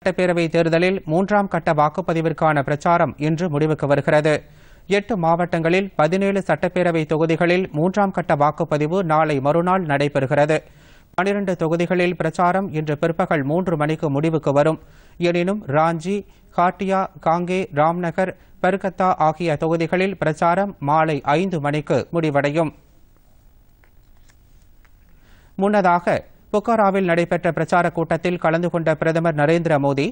சட்டப்பேரவை தேர்தலில் மூன்றாம் கட்ட வாக்குப்பதிவிற்கான பிரச்சாரம் இன்று முடிவுக்கு வருகிறது எட்டு மாவட்டங்களில் பதினேழு சட்டப்பேரவை தொகுதிகளில் மூன்றாம் கட்ட வாக்குப்பதிவு நாளை மறுநாள் நடைபெறுகிறது பனிரண்டு தொகுதிகளில் பிரச்சாரம் இன்று பிற்பகல் மூன்று மணிக்கு முடிவுக்கு வரும் எனினும் ராஞ்சி காட்டியா காங்கே ராம்நகர் பெருகத்தா ஆகிய தொகுதிகளில் பிரச்சாரம் மாலை ஐந்து மணிக்கு முடிவடையும் முன்னதாக பொக்காராவில் நடைபெற்ற பிரச்சார கூட்டத்தில் கலந்து கொண்ட பிரதமர் நரேந்திர மோடி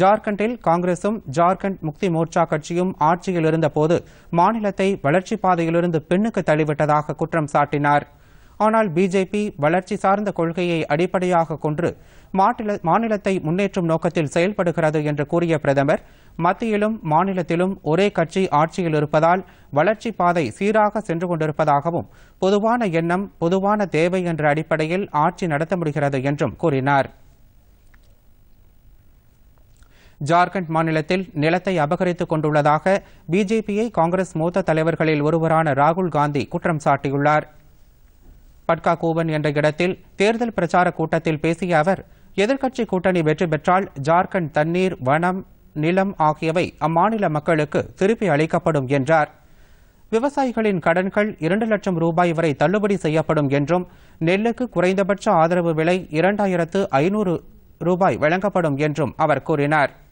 ஜார்க்கண்டில் காங்கிரசும் ஜார்க்கண்ட் முக்தி மோர்ச்சா கட்சியும் ஆட்சியில் இருந்தபோது மாநிலத்தை வளர்ச்சிப் பாதையிலிருந்து பின்னுக்கு தள்ளிவிட்டதாக குற்றம் சாட்டினாா் ஆனால் பிஜேபி வளர்ச்சி சார்ந்த கொள்கையை அடிப்படையாக கொன்று மாநிலத்தை முன்னேற்றும் நோக்கத்தில் செயல்படுகிறது என்று கூறிய பிரதமர் மத்தியிலும் மாநிலத்திலும் ஒரே கட்சி ஆட்சியில் இருப்பதால் வளர்ச்சி பாதை சீராக சென்று கொண்டிருப்பதாகவும் பொதுவான எண்ணம் பொதுவான தேவை என்ற அடிப்படையில் ஆட்சி நடத்த முடிகிறது என்றும் கூறினார் ஜார்க்கண்ட் மாநிலத்தில் நிலத்தை அபகரித்துக் கொண்டுள்ளதாக பிஜேபியை காங்கிரஸ் மூத்த தலைவர்களில் ஒருவரான ராகுல் காந்தி குற்றம் சாட்டியுள்ளாா் பட்கா கூவன் என்ற இடத்தில் தேர்தல் பிரச்சார கூட்டத்தில் பேசிய அவர் எதிர்க்கட்சி கூட்டணி வெற்றி பெற்றால் ஜார்க்கண்ட் தண்ணீர் வனம் நிலம் ஆகியவை அம்மாநில மக்களுக்கு திருப்பி அளிக்கப்படும் என்றார் விவசாயிகளின் கடன்கள் இரண்டு லட்சம் ரூபாய் வரை தள்ளுபடி செய்யப்படும் என்றும் நெல்லுக்கு குறைந்தபட்ச ஆதரவு விலை இரண்டாயிரத்து ஐநூறு ரூபாய் வழங்கப்படும் என்றும் அவர் கூறினாா்